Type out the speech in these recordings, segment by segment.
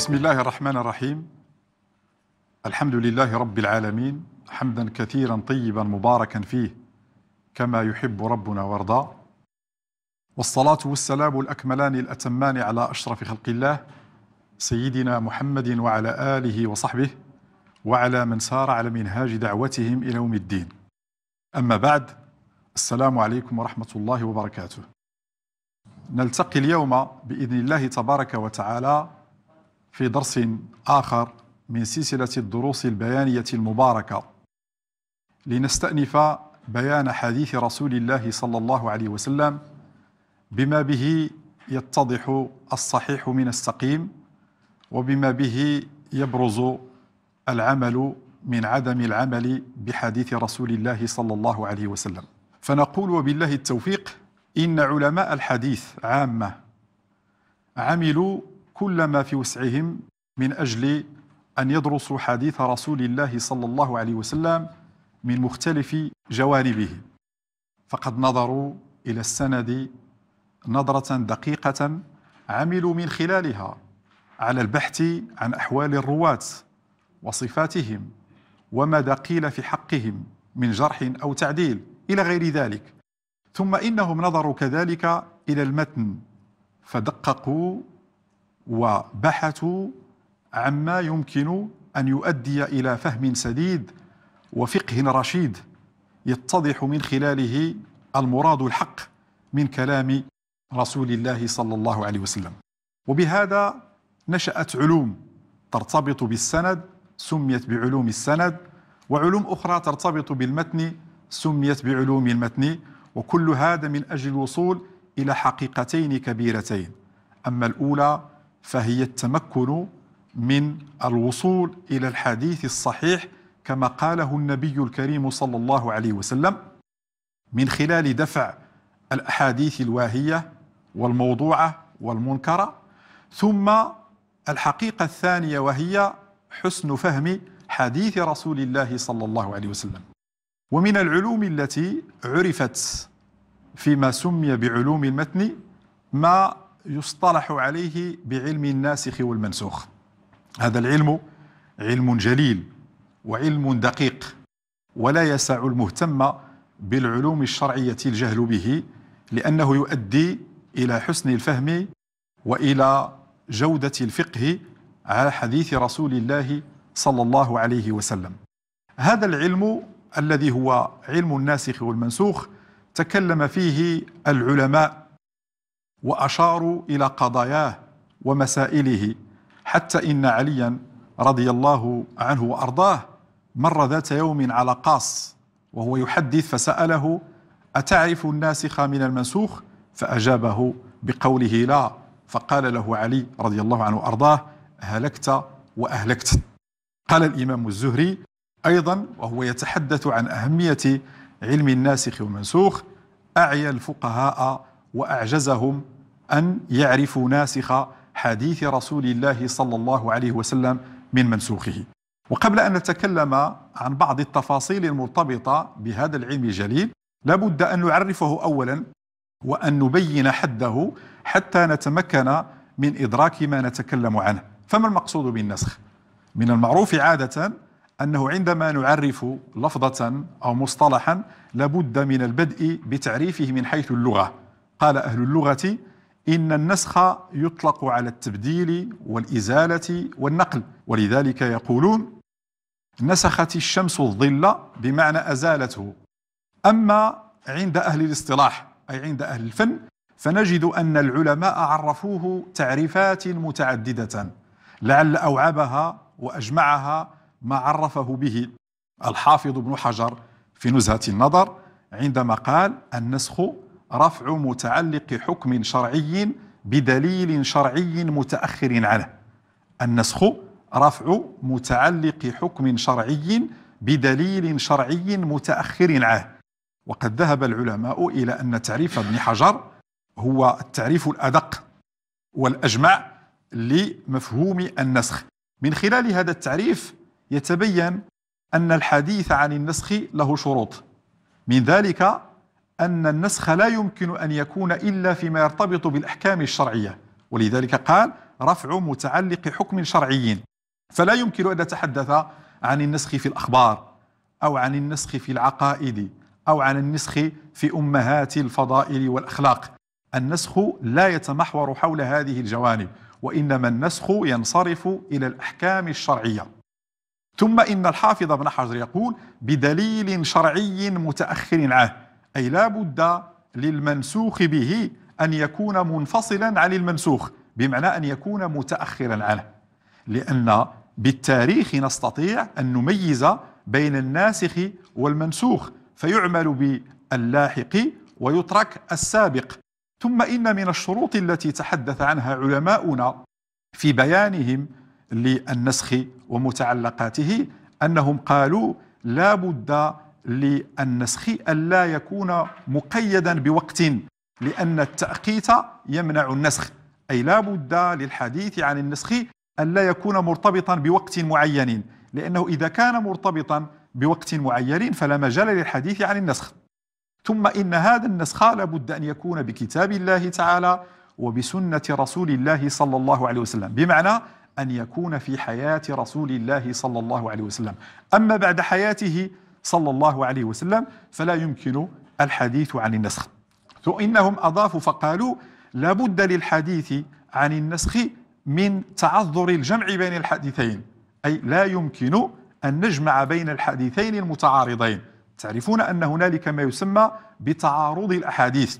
بسم الله الرحمن الرحيم الحمد لله رب العالمين حمدا كثيرا طيبا مباركا فيه كما يحب ربنا وارضاه والصلاة والسلام الأكملان الأتمان على أشرف خلق الله سيدنا محمد وعلى آله وصحبه وعلى من سار على منهاج دعوتهم إلى يوم الدين أما بعد السلام عليكم ورحمة الله وبركاته نلتقي اليوم بإذن الله تبارك وتعالى في درس آخر من سلسلة الدروس البيانية المباركة لنستأنف بيان حديث رسول الله صلى الله عليه وسلم بما به يتضح الصحيح من السقيم وبما به يبرز العمل من عدم العمل بحديث رسول الله صلى الله عليه وسلم فنقول وبالله التوفيق إن علماء الحديث عامة عملوا كل ما في وسعهم من أجل أن يدرسوا حديث رسول الله صلى الله عليه وسلم من مختلف جوانبه فقد نظروا إلى السند نظرة دقيقة عملوا من خلالها على البحث عن أحوال الرواة وصفاتهم وماذا قيل في حقهم من جرح أو تعديل إلى غير ذلك ثم إنهم نظروا كذلك إلى المتن فدققوا وبحثوا عما يمكن أن يؤدي إلى فهم سديد وفقه رشيد يتضح من خلاله المراد الحق من كلام رسول الله صلى الله عليه وسلم وبهذا نشأت علوم ترتبط بالسند سميت بعلوم السند وعلوم أخرى ترتبط بالمتن سميت بعلوم المتن وكل هذا من أجل الوصول إلى حقيقتين كبيرتين أما الأولى فهي التمكن من الوصول إلى الحديث الصحيح كما قاله النبي الكريم صلى الله عليه وسلم من خلال دفع الأحاديث الواهية والموضوعة والمنكرة ثم الحقيقة الثانية وهي حسن فهم حديث رسول الله صلى الله عليه وسلم ومن العلوم التي عرفت فيما سمي بعلوم المتن ما يصطلح عليه بعلم الناسخ والمنسوخ هذا العلم علم جليل وعلم دقيق ولا يسع المهتم بالعلوم الشرعية الجهل به لأنه يؤدي إلى حسن الفهم وإلى جودة الفقه على حديث رسول الله صلى الله عليه وسلم هذا العلم الذي هو علم الناسخ والمنسوخ تكلم فيه العلماء وأشاروا إلى قضاياه ومسائله حتى إن عليا رضي الله عنه وأرضاه مر ذات يوم على قاص وهو يحدث فسأله أتعرف الناسخ من المنسوخ فأجابه بقوله لا فقال له علي رضي الله عنه وأرضاه هلكت وأهلكت قال الإمام الزهري أيضا وهو يتحدث عن أهمية علم الناسخ والمنسوخ أعيا الفقهاء واعجزهم ان يعرفوا ناسخ حديث رسول الله صلى الله عليه وسلم من منسوخه. وقبل ان نتكلم عن بعض التفاصيل المرتبطه بهذا العلم الجليل لابد ان نعرفه اولا وان نبين حده حتى نتمكن من ادراك ما نتكلم عنه. فما المقصود بالنسخ؟ من المعروف عاده انه عندما نعرف لفظه او مصطلحا لابد من البدء بتعريفه من حيث اللغه قال أهل اللغة إن النسخ يطلق على التبديل والإزالة والنقل ولذلك يقولون نسخت الشمس الظل بمعنى أزالته أما عند أهل الاصطلاح أي عند أهل الفن فنجد أن العلماء عرفوه تعريفات متعددة لعل أوعبها وأجمعها ما عرفه به الحافظ ابن حجر في نزهة النظر عندما قال النسخ رفع متعلق حكم شرعي بدليل شرعي متأخر عنه النسخ رفع متعلق حكم شرعي بدليل شرعي متأخر عنه وقد ذهب العلماء إلى أن تعريف ابن حجر هو التعريف الأدق والأجمع لمفهوم النسخ من خلال هذا التعريف يتبين أن الحديث عن النسخ له شروط من ذلك أن النسخ لا يمكن أن يكون إلا فيما يرتبط بالأحكام الشرعية ولذلك قال رفع متعلق حكم شرعي فلا يمكن أن نتحدث عن النسخ في الأخبار أو عن النسخ في العقائد أو عن النسخ في أمهات الفضائل والأخلاق النسخ لا يتمحور حول هذه الجوانب وإنما النسخ ينصرف إلى الأحكام الشرعية ثم إن الحافظ ابن حجر يقول بدليل شرعي متأخر عنه أي لا بد للمنسوخ به أن يكون منفصلا عن المنسوخ بمعنى أن يكون متأخرا عنه لأن بالتاريخ نستطيع أن نميز بين الناسخ والمنسوخ فيعمل باللاحق ويترك السابق ثم إن من الشروط التي تحدث عنها علماؤنا في بيانهم للنسخ ومتعلقاته أنهم قالوا لا بد للنسخ ألا يكون مقيدا بوقت لأن التأقيت يمنع النسخ أي لا بد للحديث عن النسخ ألا يكون مرتبطا بوقت معين لأنه إذا كان مرتبطا بوقت معين فلا مجال للحديث عن النسخ ثم إن هذا النسخ لابد أن يكون بكتاب الله تعالى وبسنة رسول الله صلى الله عليه وسلم بمعنى أن يكون في حياة رسول الله صلى الله عليه وسلم أما بعد حياته صلى الله عليه وسلم فلا يمكن الحديث عن النسخ فإنهم أضافوا فقالوا لابد للحديث عن النسخ من تعذر الجمع بين الحديثين أي لا يمكن أن نجمع بين الحديثين المتعارضين تعرفون أن هنالك ما يسمى بتعارض الأحاديث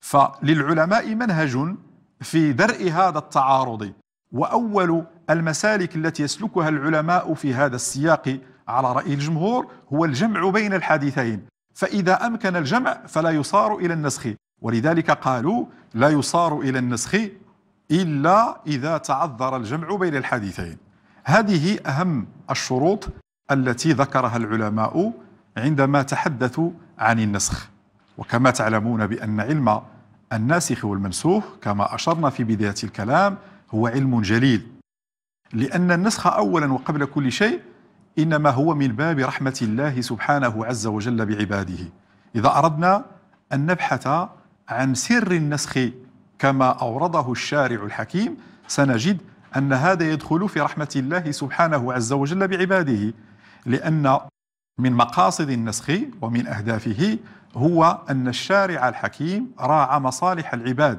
فللعلماء منهج في درء هذا التعارض وأول المسالك التي يسلكها العلماء في هذا السياق على رأي الجمهور هو الجمع بين الحديثين فإذا أمكن الجمع فلا يصار إلى النسخ ولذلك قالوا لا يصار إلى النسخ إلا إذا تعذر الجمع بين الحديثين هذه أهم الشروط التي ذكرها العلماء عندما تحدثوا عن النسخ وكما تعلمون بأن علم الناسخ والمنسوخ كما أشرنا في بداية الكلام هو علم جليل لأن النسخ أولا وقبل كل شيء إنما هو من باب رحمة الله سبحانه عز وجل بعباده إذا أردنا أن نبحث عن سر النسخ كما أورده الشارع الحكيم سنجد أن هذا يدخل في رحمة الله سبحانه عز وجل بعباده لأن من مقاصد النسخ ومن أهدافه هو أن الشارع الحكيم راعى مصالح العباد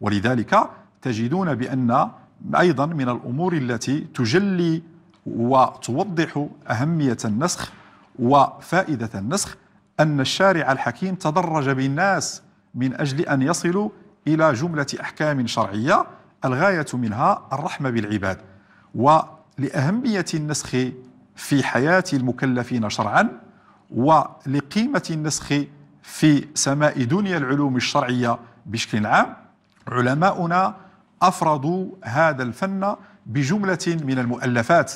ولذلك تجدون بأن أيضا من الأمور التي تجلي وتوضح أهمية النسخ وفائدة النسخ أن الشارع الحكيم تدرج بالناس من أجل أن يصلوا إلى جملة أحكام شرعية الغاية منها الرحمة بالعباد ولأهمية النسخ في حياة المكلفين شرعا ولقيمة النسخ في سماء دنيا العلوم الشرعية بشكل عام علماؤنا أفردوا هذا الفن بجملة من المؤلفات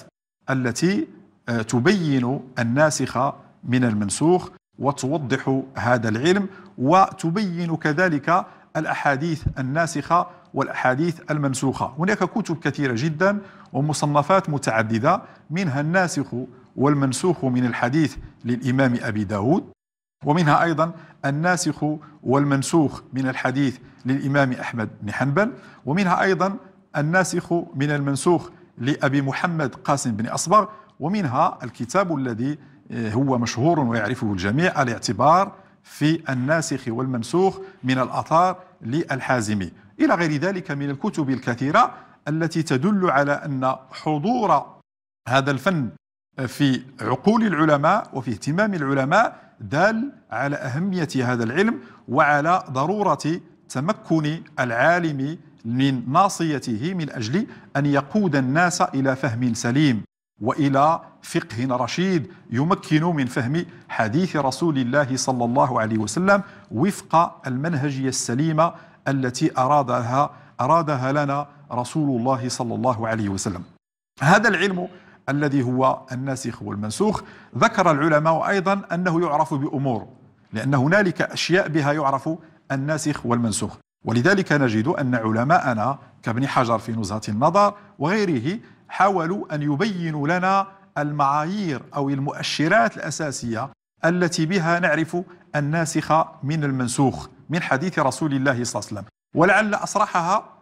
التي آه، تبين الناسخ من المنسوخ وتوضح هذا العلم وتبين كذلك الاحاديث الناسخه والاحاديث المنسوخه، هناك كتب كثيره جدا ومصنفات متعدده منها الناسخ والمنسوخ من الحديث للامام ابي داود ومنها ايضا الناسخ والمنسوخ من الحديث للامام احمد بن حنبل ومنها ايضا الناسخ من المنسوخ لأبي محمد قاسم بن أصبغ ومنها الكتاب الذي آه، هو مشهور ويعرفه الجميع الاعتبار في الناسخ والمنسوخ من الأثار للحازمي إلى غير ذلك من الكتب الكثيرة التي تدل على أن حضور هذا الفن في عقول العلماء وفي اهتمام العلماء دال على أهمية هذا العلم وعلى ضرورة تمكن العالم من ناصيته من أجل أن يقود الناس إلى فهم سليم والى فقه رشيد يمكن من فهم حديث رسول الله صلى الله عليه وسلم وفق المنهجيه السليمه التي ارادها ارادها لنا رسول الله صلى الله عليه وسلم. هذا العلم الذي هو الناسخ والمنسوخ ذكر العلماء ايضا انه يعرف بامور لان هنالك اشياء بها يعرف الناسخ والمنسوخ ولذلك نجد أن علماءنا كابن حجر في نزهة النظر وغيره حاولوا أن يبينوا لنا المعايير أو المؤشرات الأساسية التي بها نعرف الناسخ من المنسوخ من حديث رسول الله صلى الله عليه وسلم ولعل أصرحها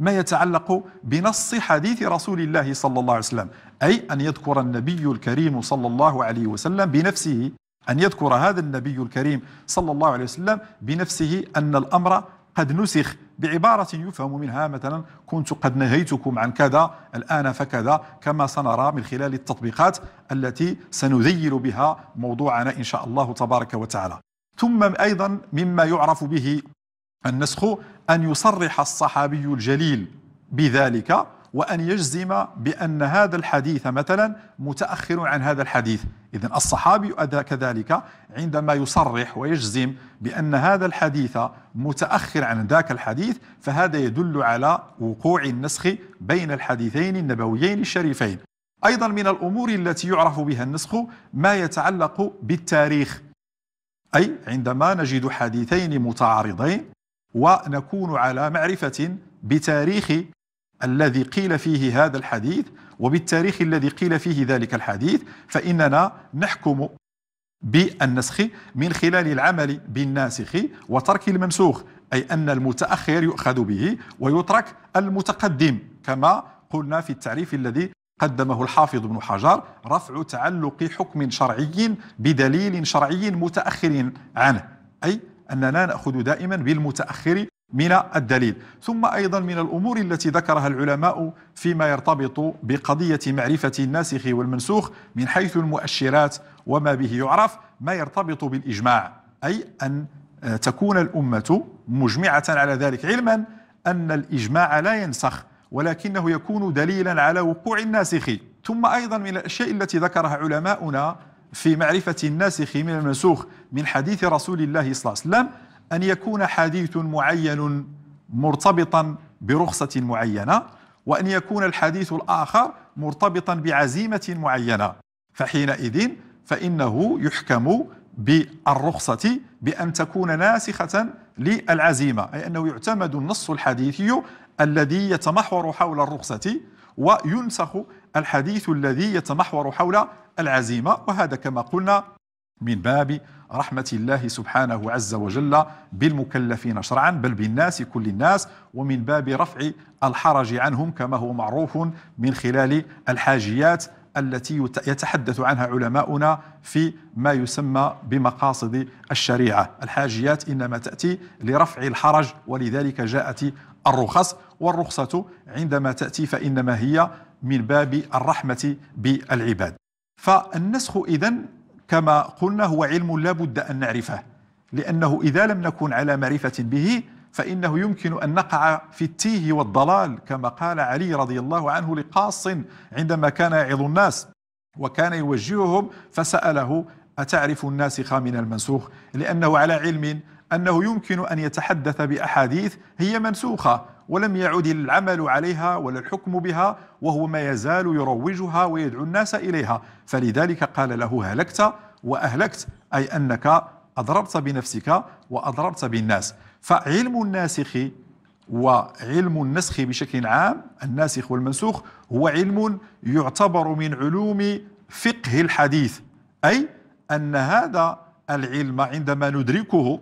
ما يتعلق بنص حديث رسول الله صلى الله عليه وسلم أي أن يذكر النبي الكريم صلى الله عليه وسلم بنفسه أن يذكر هذا النبي الكريم صلى الله عليه وسلم بنفسه أن الأمر قد نسخ بعبارة يفهم منها مثلا كنت قد نهيتكم عن كذا الآن فكذا كما سنرى من خلال التطبيقات التي سنذيل بها موضوعنا إن شاء الله تبارك وتعالى ثم أيضا مما يعرف به النسخ أن يصرح الصحابي الجليل بذلك وأن يجزم بأن هذا الحديث مثلا متأخر عن هذا الحديث إذا الصحابي كذلك عندما يصرح ويجزم بأن هذا الحديث متأخر عن ذاك الحديث فهذا يدل على وقوع النسخ بين الحديثين النبويين الشريفين أيضا من الأمور التي يعرف بها النسخ ما يتعلق بالتاريخ أي عندما نجد حديثين متعارضين ونكون على معرفة بتاريخ الذي قيل فيه هذا الحديث وبالتاريخ الذي قيل فيه ذلك الحديث فإننا نحكم بالنسخ من خلال العمل بالناسخ وترك الممسوخ أي أن المتأخر يؤخذ به ويترك المتقدم كما قلنا في التعريف الذي قدمه الحافظ ابن حجر رفع تعلق حكم شرعي بدليل شرعي متأخر عنه أي أننا نأخذ دائما بالمتأخر من الدليل ثم أيضا من الأمور التي ذكرها العلماء فيما يرتبط بقضية معرفة الناسخ والمنسوخ من حيث المؤشرات وما به يعرف ما يرتبط بالإجماع أي أن تكون الأمة مجمعة على ذلك علما أن الإجماع لا ينسخ ولكنه يكون دليلا على وقوع الناسخ ثم أيضا من الأشياء التي ذكرها علماؤنا في معرفة الناسخ من المنسوخ من حديث رسول الله صلى الله عليه وسلم أن يكون حديث معين مرتبطا برخصة معينة وأن يكون الحديث الآخر مرتبطا بعزيمة معينة فحينئذ فإنه يحكم بالرخصة بأن تكون ناسخة للعزيمة أي أنه يعتمد النص الحديثي الذي يتمحور حول الرخصة وينسخ الحديث الذي يتمحور حول العزيمة وهذا كما قلنا من باب رحمة الله سبحانه عز وجل بالمكلفين شرعا بل بالناس كل الناس ومن باب رفع الحرج عنهم كما هو معروف من خلال الحاجيات التي يتحدث عنها علماؤنا في ما يسمى بمقاصد الشريعة الحاجيات إنما تأتي لرفع الحرج ولذلك جاءت الرخص والرخصة عندما تأتي فإنما هي من باب الرحمة بالعباد فالنسخ إذن كما قلنا هو علم لا بد أن نعرفه لأنه إذا لم نكن على معرفة به فإنه يمكن أن نقع في التيه والضلال كما قال علي رضي الله عنه لقاص عندما كان يعظ الناس وكان يوجههم فسأله أتعرف الناسخ من المنسوخ لأنه على علم أنه يمكن أن يتحدث بأحاديث هي منسوخة ولم يعد العمل عليها ولا الحكم بها وهو ما يزال يروجها ويدعو الناس إليها فلذلك قال له هلكت وأهلكت أي أنك أضربت بنفسك وأضربت بالناس فعلم الناسخ وعلم النسخ بشكل عام الناسخ والمنسوخ هو علم يعتبر من علوم فقه الحديث أي أن هذا العلم عندما ندركه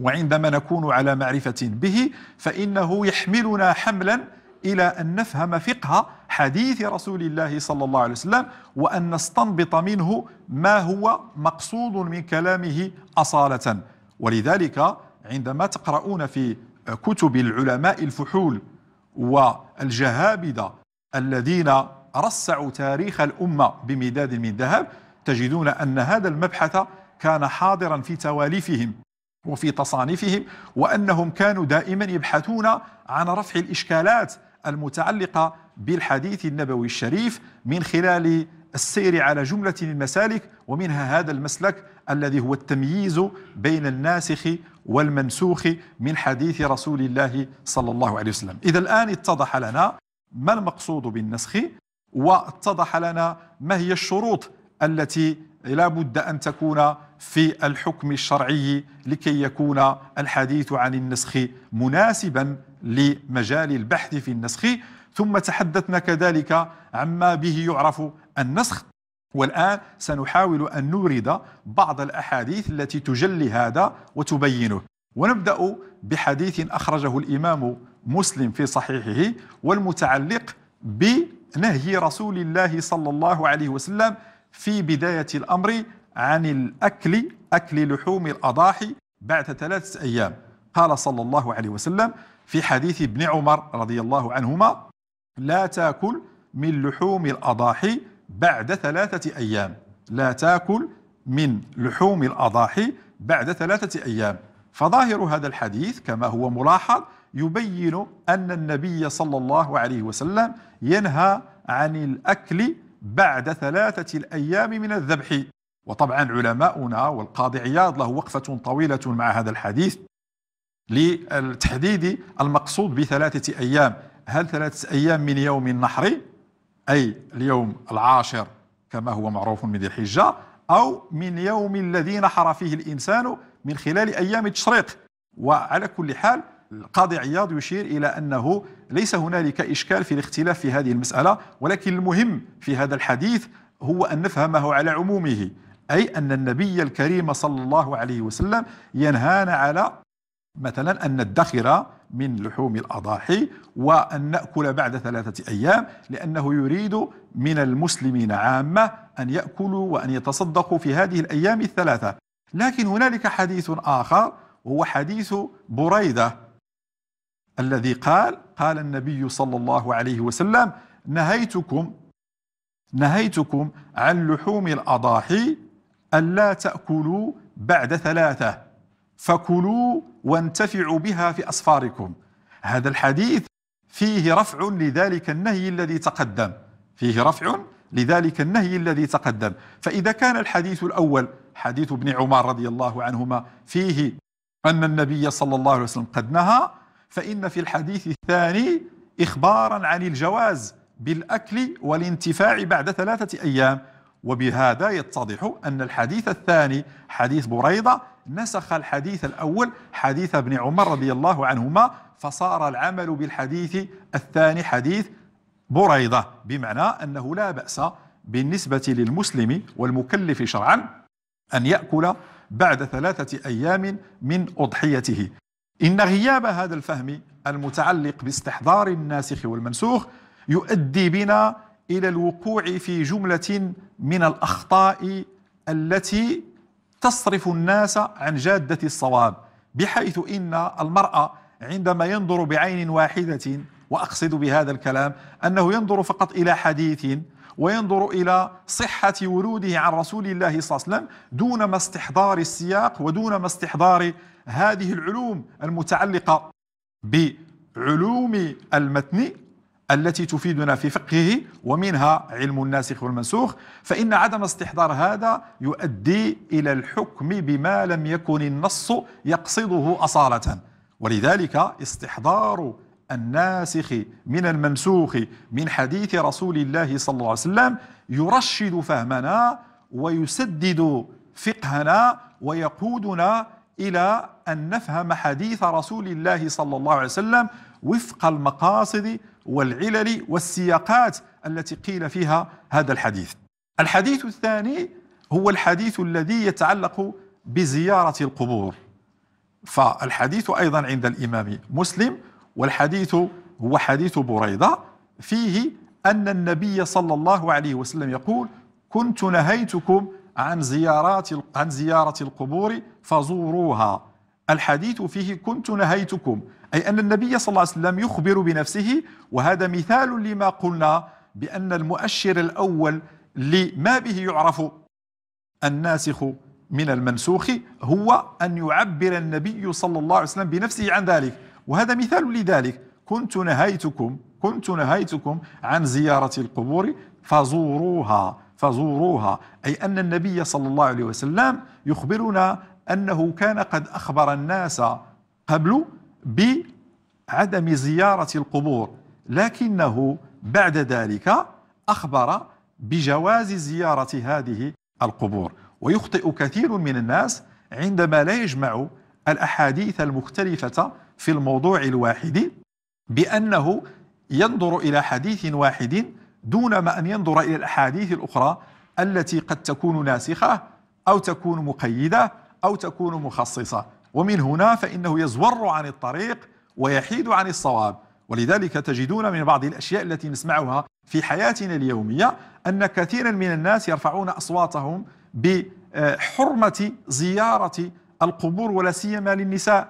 وعندما نكون على معرفة به فإنه يحملنا حملا إلى أن نفهم فقه حديث رسول الله صلى الله عليه وسلم وأن نستنبط منه ما هو مقصود من كلامه أصالة ولذلك عندما تقرؤون في كتب العلماء الفحول والجهابده الذين رصعوا تاريخ الأمة بمداد من ذهب تجدون أن هذا المبحث كان حاضرا في تواليفهم وفي تصانيفهم وأنهم كانوا دائما يبحثون عن رفع الإشكالات المتعلقة بالحديث النبوي الشريف من خلال السير على جملة من المسالك ومنها هذا المسلك الذي هو التمييز بين الناسخ والمنسوخ من حديث رسول الله صلى الله عليه وسلم إذا الآن اتضح لنا ما المقصود بالنسخ واتضح لنا ما هي الشروط التي لا بد أن تكون في الحكم الشرعي لكي يكون الحديث عن النسخ مناسبا لمجال البحث في النسخ ثم تحدثنا كذلك عما به يعرف النسخ والآن سنحاول أن نورد بعض الأحاديث التي تجلي هذا وتبينه ونبدأ بحديث أخرجه الإمام مسلم في صحيحه والمتعلق بنهي رسول الله صلى الله عليه وسلم في بداية الأمر عن الأكل أكل لحوم الأضاحي بعد ثلاثة أيام قال صلى الله عليه وسلم في حديث ابن عمر رضي الله عنهما لا تاكل من لحوم الأضاحي بعد ثلاثة أيام لا تاكل من لحوم الأضاحي بعد ثلاثة أيام فظاهر هذا الحديث كما هو ملاحظ يبين أن النبي صلى الله عليه وسلم ينهى عن الأكل بعد ثلاثة الأيام من الذبح وطبعا علماؤنا والقاضي عياض له وقفة طويلة مع هذا الحديث لتحديد المقصود بثلاثة أيام هل ثلاثة أيام من يوم النحر أي اليوم العاشر كما هو معروف من ذي الحجة أو من يوم الذي نحر فيه الإنسان من خلال أيام التشريق وعلى كل حال القاضي عياض يشير إلى أنه ليس هنالك إشكال في الاختلاف في هذه المسألة ولكن المهم في هذا الحديث هو أن نفهمه على عمومه أي أن النبي الكريم صلى الله عليه وسلم ينهانا على مثلا أن ندخر من لحوم الأضاحي وأن نأكل بعد ثلاثة أيام لأنه يريد من المسلمين عامة أن يأكلوا وأن يتصدقوا في هذه الأيام الثلاثة لكن هنالك حديث آخر هو حديث بريدة الذي قال قال النبي صلى الله عليه وسلم نهيتكم نهيتكم عن لحوم الأضاحي ألا تأكلوا بعد ثلاثة فكلوا وانتفعوا بها في أسفاركم هذا الحديث فيه رفع لذلك النهي الذي تقدم فيه رفع لذلك النهي الذي تقدم فإذا كان الحديث الأول حديث ابن عمر رضي الله عنهما فيه أن النبي صلى الله عليه وسلم قد نهى فإن في الحديث الثاني إخبارا عن الجواز بالأكل والانتفاع بعد ثلاثة أيام وبهذا يتضح أن الحديث الثاني حديث بريضة نسخ الحديث الأول حديث ابن عمر رضي الله عنهما فصار العمل بالحديث الثاني حديث بريضة بمعنى أنه لا بأس بالنسبة للمسلم والمكلف شرعا أن يأكل بعد ثلاثة أيام من أضحيته إن غياب هذا الفهم المتعلق باستحضار الناسخ والمنسوخ يؤدي بنا إلى الوقوع في جملة من الأخطاء التي تصرف الناس عن جادة الصواب بحيث إن المرأة عندما ينظر بعين واحدة وأقصد بهذا الكلام أنه ينظر فقط إلى حديث وينظر إلى صحة وروده عن رسول الله صلى الله عليه وسلم دون ما استحضار السياق ودون ما استحضار هذه العلوم المتعلقة بعلوم المتن التي تفيدنا في فقهه ومنها علم الناسخ والمنسوخ فإن عدم استحضار هذا يؤدي إلى الحكم بما لم يكن النص يقصده أصالة ولذلك استحضار الناسخ من المنسوخ من حديث رسول الله صلى الله عليه وسلم يرشد فهمنا ويسدد فقهنا ويقودنا إلى أن نفهم حديث رسول الله صلى الله عليه وسلم وفق المقاصد والعلل والسياقات التي قيل فيها هذا الحديث الحديث الثاني هو الحديث الذي يتعلق بزيارة القبور فالحديث أيضا عند الإمام مسلم والحديث هو حديث بريدة فيه أن النبي صلى الله عليه وسلم يقول كنت نهيتكم عن زيارات عن زيارة القبور فزوروها الحديث فيه كنت نهيتكم أي أن النبي صلى الله عليه وسلم يخبر بنفسه وهذا مثال لما قلنا بأن المؤشر الأول لما به يعرف الناسخ من المنسوخ هو أن يعبر النبي صلى الله عليه وسلم بنفسه عن ذلك وهذا مثال لذلك كنت نهيتكم كنت نهيتكم عن زيارة القبور فزوروها فزوروها أي أن النبي صلى الله عليه وسلم يخبرنا أنه كان قد أخبر الناس قبل بعدم زيارة القبور لكنه بعد ذلك أخبر بجواز زيارة هذه القبور ويخطئ كثير من الناس عندما لا يجمع الأحاديث المختلفة في الموضوع الواحد بأنه ينظر إلى حديث واحد دون ما أن ينظر إلى الأحاديث الأخرى التي قد تكون ناسخة أو تكون مقيدة أو تكون مخصصة ومن هنا فإنه يزور عن الطريق ويحيد عن الصواب ولذلك تجدون من بعض الأشياء التي نسمعها في حياتنا اليومية أن كثيرا من الناس يرفعون أصواتهم بحرمة زيارة القبور ولا سيما للنساء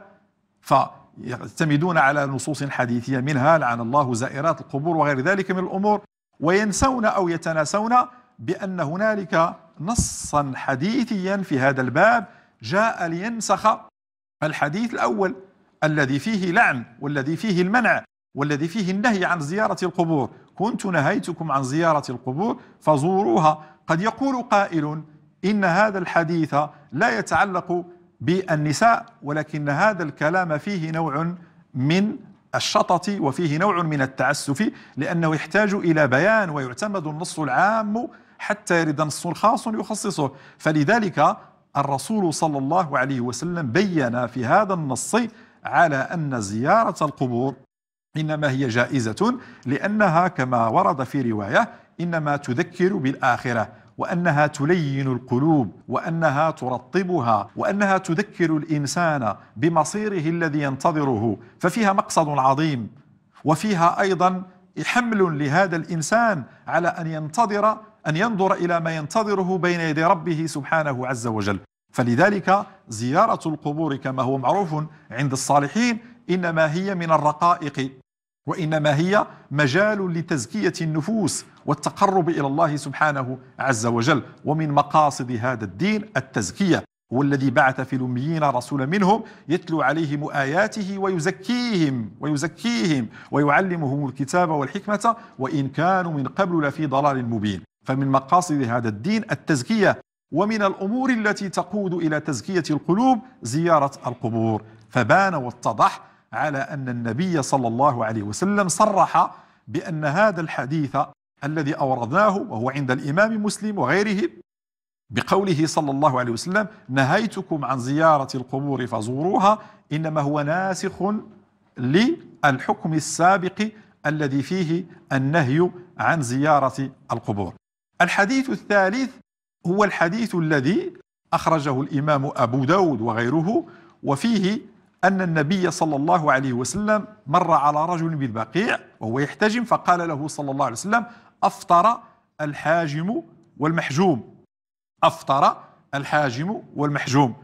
فيعتمدون على نصوص حديثية منها لعن الله زائرات القبور وغير ذلك من الأمور وينسون أو يتناسون بأن هنالك نصا حديثيا في هذا الباب جاء لينسخ الحديث الأول الذي فيه لعن والذي فيه المنع والذي فيه النهي عن زيارة القبور كنت نهيتكم عن زيارة القبور فزوروها قد يقول قائل إن هذا الحديث لا يتعلق بالنساء ولكن هذا الكلام فيه نوع من الشطط وفيه نوع من التعسف لأنه يحتاج إلى بيان ويعتمد النص العام حتى يرد نص خاص يخصصه فلذلك الرسول صلى الله عليه وسلم بين في هذا النص على أن زيارة القبور إنما هي جائزة لأنها كما ورد في رواية إنما تذكر بالآخرة وانها تلين القلوب وانها ترطبها وانها تذكر الانسان بمصيره الذي ينتظره ففيها مقصد عظيم وفيها ايضا حمل لهذا الانسان على ان ينتظر ان ينظر الى ما ينتظره بين يدي ربه سبحانه عز وجل فلذلك زياره القبور كما هو معروف عند الصالحين انما هي من الرقائق وإنما هي مجال لتزكية النفوس والتقرب إلى الله سبحانه عز وجل ومن مقاصد هذا الدين التزكية هو الذي بعث في الأميين رسولا منهم يتلو عليهم آياته ويزكيهم ويزكيهم ويعلمهم الكتاب والحكمة وإن كانوا من قبل لفي ضلال مبين فمن مقاصد هذا الدين التزكية ومن الأمور التي تقود إلى تزكية القلوب زيارة القبور فبان واتضح على أن النبي صلى الله عليه وسلم صرح بأن هذا الحديث الذي أوردناه وهو عند الإمام مسلم وغيره بقوله صلى الله عليه وسلم نهيتكم عن زيارة القبور فزوروها إنما هو ناسخ للحكم السابق الذي فيه النهي عن زيارة القبور الحديث الثالث هو الحديث الذي أخرجه الإمام أبو داود وغيره وفيه أن النبي صلى الله عليه وسلم مر على رجل بالبقيع وهو يحتجم فقال له صلى الله عليه وسلم أفطر الحاجم والمحجوم أفطر الحاجم والمحجوم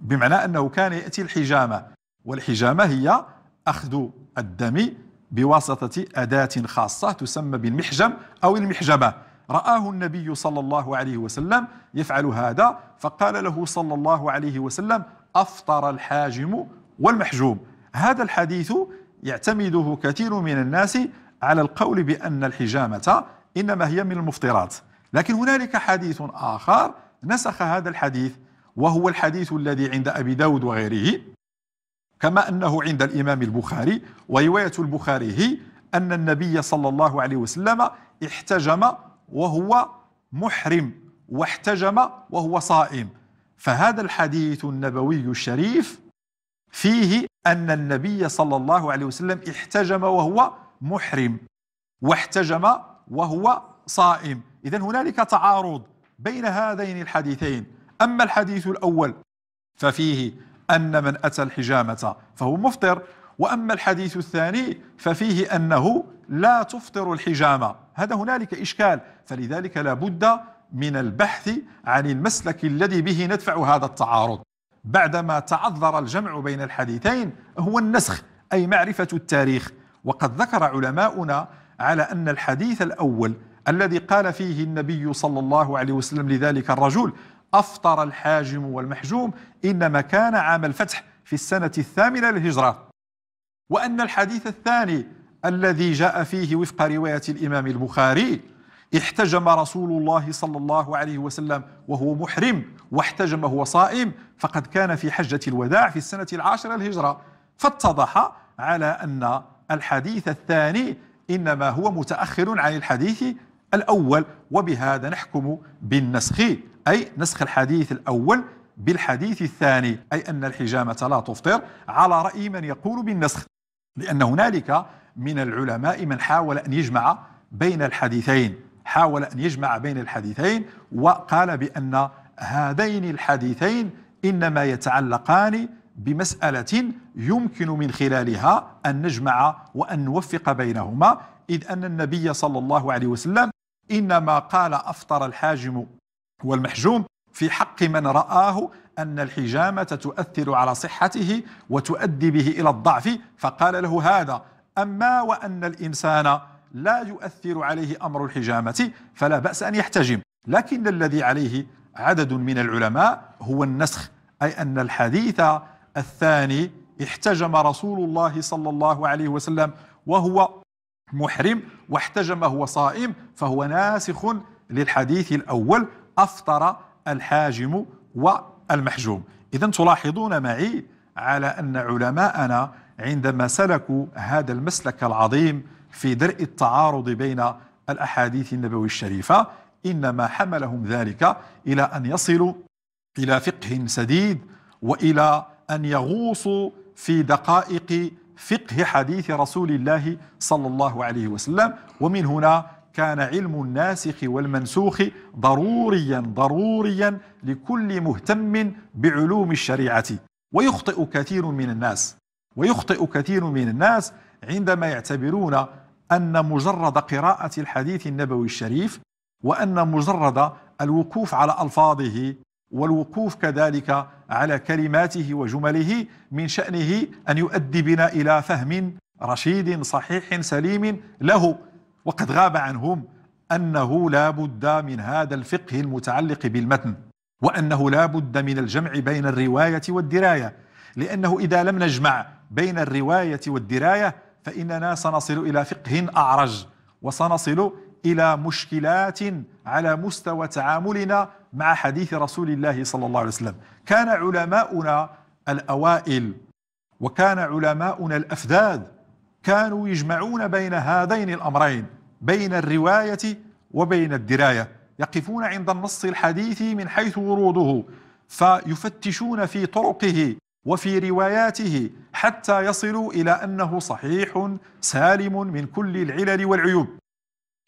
بمعنى أنه كان يأتي الحجامة والحجامة هي أخذ الدم بواسطة أداة خاصة تسمى بالمحجم أو المحجبة رآه النبي صلى الله عليه وسلم يفعل هذا فقال له صلى الله عليه وسلم أفطر الحاجم والمحجوب هذا الحديث يعتمده كثير من الناس على القول بأن الحجامة إنما هي من المفطرات لكن هنالك حديث آخر نسخ هذا الحديث وهو الحديث الذي عند أبي داود وغيره كما أنه عند الإمام البخاري ورواية البخاري هي أن النبي صلى الله عليه وسلم احتجم وهو محرم واحتجم وهو صائم فهذا الحديث النبوي الشريف فيه أن النبي صلى الله عليه وسلم احتجم وهو محرم واحتجم وهو صائم إذا هنالك تعارض بين هذين الحديثين أما الحديث الأول ففيه أن من أتى الحجامة فهو مفطر وأما الحديث الثاني ففيه أنه لا تفطر الحجامة هذا هنالك إشكال فلذلك لا بد من البحث عن المسلك الذي به ندفع هذا التعارض بعدما تعذر الجمع بين الحديثين هو النسخ أي معرفة التاريخ وقد ذكر علماؤنا على أن الحديث الأول الذي قال فيه النبي صلى الله عليه وسلم لذلك الرجل أفطر الحاجم والمحجوم إنما كان عام الفتح في السنة الثامنة للهجرة وأن الحديث الثاني الذي جاء فيه وفق رواية الإمام البخاري احتجم رسول الله صلى الله عليه وسلم وهو محرم واحتجم هو صائم فقد كان في حجة الوداع في السنة العاشرة الهجرة فاتضح على أن الحديث الثاني إنما هو متأخر عن الحديث الأول وبهذا نحكم بالنسخ أي نسخ الحديث الأول بالحديث الثاني أي أن الحجامة لا تفطر على رأي من يقول بالنسخ لأن هنالك من العلماء من حاول أن يجمع بين الحديثين حاول أن يجمع بين الحديثين وقال بأن هذين الحديثين إنما يتعلقان بمسألة يمكن من خلالها أن نجمع وأن نوفق بينهما إذ أن النبي صلى الله عليه وسلم إنما قال أفطر الحاجم والمحجوم في حق من رآه أن الحجامة تؤثر على صحته وتؤدي به إلى الضعف فقال له هذا أما وأن الإنسان لا يؤثر عليه أمر الحجامة فلا بأس أن يحتجم لكن الذي عليه عدد من العلماء هو النسخ أي أن الحديث الثاني احتجم رسول الله صلى الله عليه وسلم وهو محرم واحتجم هو صائم فهو ناسخ للحديث الأول أفطر الحاجم والمحجوم إذا تلاحظون معي على أن علماءنا عندما سلكوا هذا المسلك العظيم في درء التعارض بين الأحاديث النبوية الشريفة إنما حملهم ذلك إلى أن يصلوا إلى فقه سديد وإلى أن يغوصوا في دقائق فقه حديث رسول الله صلى الله عليه وسلم ومن هنا كان علم الناسخ والمنسوخ ضروريا ضروريا لكل مهتم بعلوم الشريعة ويخطئ كثير من الناس ويخطئ كثير من الناس عندما يعتبرون أن مجرد قراءة الحديث النبوي الشريف وأن مجرد الوقوف على ألفاظه والوقوف كذلك على كلماته وجمله من شأنه أن يؤدي بنا إلى فهم رشيد صحيح سليم له وقد غاب عنهم أنه لا بد من هذا الفقه المتعلق بالمتن وأنه لا بد من الجمع بين الرواية والدراية لأنه إذا لم نجمع بين الرواية والدراية فإننا سنصل إلى فقه أعرج وسنصل إلى مشكلات على مستوى تعاملنا مع حديث رسول الله صلى الله عليه وسلم كان علماؤنا الأوائل وكان علماؤنا الأفذاذ كانوا يجمعون بين هذين الأمرين بين الرواية وبين الدراية يقفون عند النص الحديث من حيث وروده فيفتشون في طرقه وفي رواياته حتى يصلوا إلى أنه صحيح سالم من كل العلل والعيوب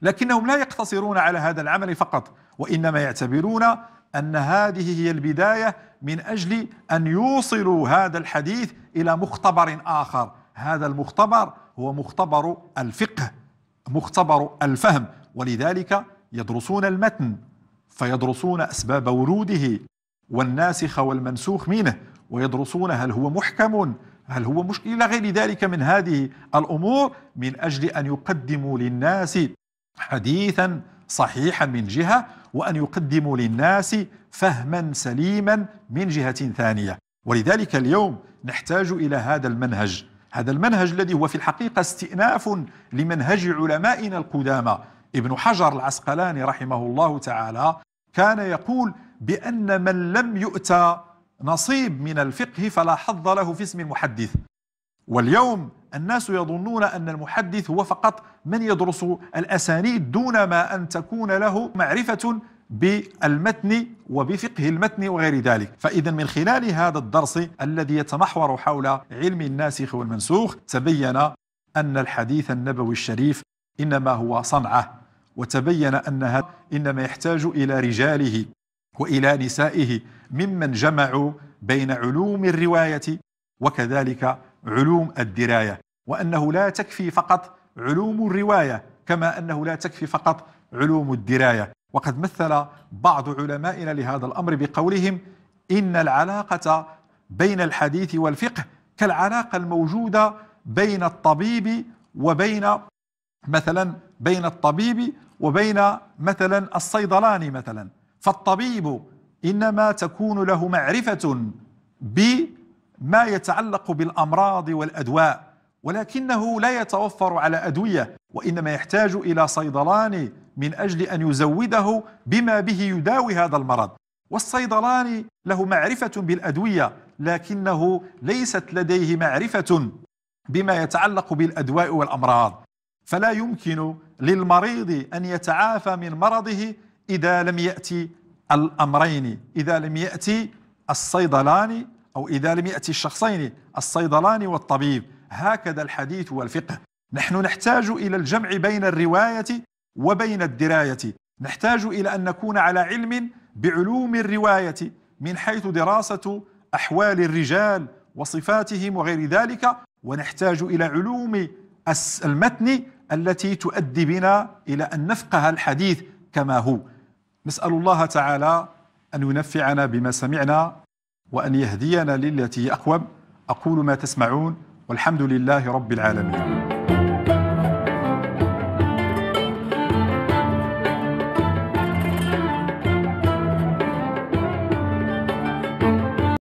لكنهم لا يقتصرون على هذا العمل فقط وإنما يعتبرون أن هذه هي البداية من أجل أن يوصلوا هذا الحديث إلى مختبر آخر هذا المختبر هو مختبر الفقه مختبر الفهم ولذلك يدرسون المتن فيدرسون أسباب وروده والناسخ والمنسوخ منه ويدرسون هل هو محكم هل هو مشكل إلى غير ذلك من هذه الأمور من أجل أن يقدموا للناس حديثا صحيحا من جهة وأن يقدموا للناس فهما سليما من جهة ثانية ولذلك اليوم نحتاج إلى هذا المنهج هذا المنهج الذي هو في الحقيقة استئناف لمنهج علمائنا القدامى ابن حجر العسقلاني رحمه الله تعالى كان يقول بأن من لم يؤتى نصيب من الفقه فلا حظ له في اسم المحدث واليوم الناس يظنون أن المحدث هو فقط من يدرس الأسانيد دون ما أن تكون له معرفة بالمتن وبفقه المتن وغير ذلك فإذا من خلال هذا الدرس الذي يتمحور حول علم الناسخ والمنسوخ تبين أن الحديث النبوي الشريف إنما هو صنعة وتبين أنها إنما يحتاج إلى رجاله وإلى نسائه ممن جمعوا بين علوم الرواية وكذلك علوم الدراية وأنه لا تكفي فقط علوم الرواية كما أنه لا تكفي فقط علوم الدراية وقد مثل بعض علمائنا لهذا الأمر بقولهم إن العلاقة بين الحديث والفقه كالعلاقة الموجودة بين الطبيب وبين مثلا بين الطبيب وبين مثلا الصيدلاني مثلا فالطبيب إنما تكون له معرفة ب ما يتعلق بالأمراض والأدواء ولكنه لا يتوفر على أدوية وإنما يحتاج إلى صيدلاني من أجل أن يزوده بما به يداوي هذا المرض والصيدلاني له معرفة بالأدوية لكنه ليست لديه معرفة بما يتعلق بالأدواء والأمراض فلا يمكن للمريض أن يتعافى من مرضه إذا لم يأتي الأمرين إذا لم يأتي الصيدلاني أو إذا لم يأتي الشخصين الصيدلان والطبيب هكذا الحديث والفقه نحن نحتاج إلى الجمع بين الرواية وبين الدراية نحتاج إلى أن نكون على علم بعلوم الرواية من حيث دراسة أحوال الرجال وصفاتهم وغير ذلك ونحتاج إلى علوم المتن التي تؤدي بنا إلى أن نفقه الحديث كما هو نسأل الله تعالى أن ينفعنا بما سمعنا وأن يهدينا للتي أقوم أقول ما تسمعون والحمد لله رب العالمين